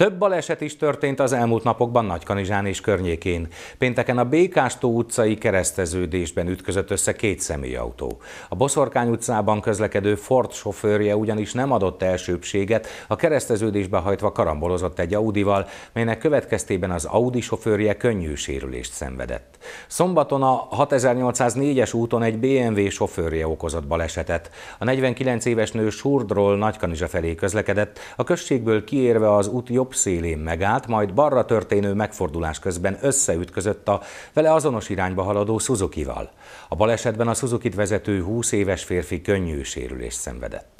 Több baleset is történt az elmúlt napokban Nagykanizsán és környékén. Pénteken a Békástó utcai kereszteződésben ütközött össze két személyautó. A Boszorkány utcában közlekedő Ford sofőrje ugyanis nem adott elsőbséget, a kereszteződésbe hajtva karambolozott egy Audival, melynek következtében az Audi sofőrje könnyű sérülést szenvedett. Szombaton a 6804-es úton egy BMW sofőrje okozott balesetet. A 49 éves nő Surdról Nagykanizsa felé közlekedett, a községből kiérve az út jobb szélén megállt, majd balra történő megfordulás közben összeütközött a vele azonos irányba haladó Suzuki-val. A balesetben a Suzuki-t vezető 20 éves férfi könnyű sérülést szenvedett.